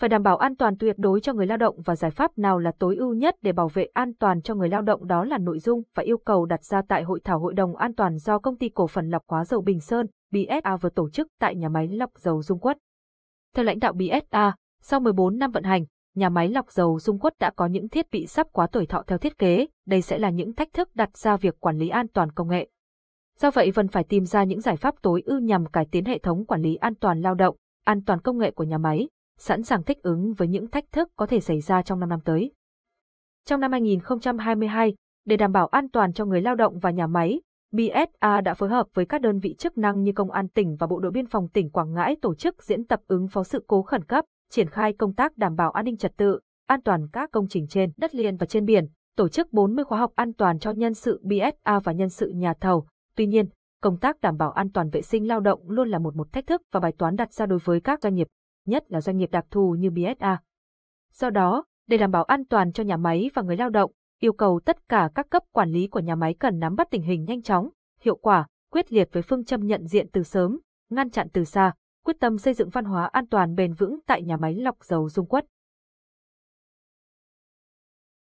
phải đảm bảo an toàn tuyệt đối cho người lao động và giải pháp nào là tối ưu nhất để bảo vệ an toàn cho người lao động đó là nội dung và yêu cầu đặt ra tại hội thảo hội đồng an toàn do công ty cổ phần lọc hóa dầu Bình Sơn BSA vừa tổ chức tại nhà máy lọc dầu Dung Quất. Theo lãnh đạo BSA, sau 14 năm vận hành, nhà máy lọc dầu Dung Quất đã có những thiết bị sắp quá tuổi thọ theo thiết kế, đây sẽ là những thách thức đặt ra việc quản lý an toàn công nghệ. Do vậy, vẫn phải tìm ra những giải pháp tối ưu nhằm cải tiến hệ thống quản lý an toàn lao động, an toàn công nghệ của nhà máy sẵn sàng thích ứng với những thách thức có thể xảy ra trong năm năm tới. Trong năm 2022, để đảm bảo an toàn cho người lao động và nhà máy, BSA đã phối hợp với các đơn vị chức năng như Công an tỉnh và Bộ đội Biên phòng tỉnh Quảng Ngãi tổ chức diễn tập ứng phó sự cố khẩn cấp, triển khai công tác đảm bảo an ninh trật tự, an toàn các công trình trên đất liền và trên biển, tổ chức 40 khóa học an toàn cho nhân sự BSA và nhân sự nhà thầu. Tuy nhiên, công tác đảm bảo an toàn vệ sinh lao động luôn là một một thách thức và bài toán đặt ra đối với các doanh nghiệp nhất là doanh nghiệp đặc thù như BSA. Do đó, để đảm bảo an toàn cho nhà máy và người lao động, yêu cầu tất cả các cấp quản lý của nhà máy cần nắm bắt tình hình nhanh chóng, hiệu quả, quyết liệt với phương châm nhận diện từ sớm, ngăn chặn từ xa, quyết tâm xây dựng văn hóa an toàn bền vững tại nhà máy lọc dầu Dung Quất.